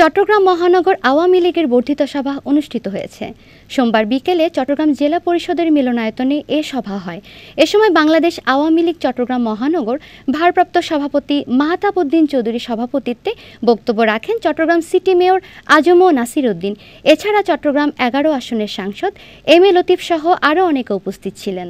চট্টগ্রাম মহানগর আওয়ামী লীগের বর্ধিত সভা অনুষ্ঠিত হয়েছে সোমবার বিকেলে চট্টগ্রাম জেলা পরিষদের মিলনায়তনে এ সভা হয় এ সময় বাংলাদেশ আওয়ামী লীগ চট্টগ্রাম মহানগর ভারপ্রাপ্ত সভাপতি মাহতাব উদ্দিন চৌধুরীর সভাপতিত্বে বক্তব্য রাখেন চট্টগ্রাম সিটি মেয়র আজম নাসির উদ্দিন এছাড়া চট্টগ্রাম এগারো আসনের সাংসদ এম এ লতিফ সহ আরও অনেকে উপস্থিত ছিলেন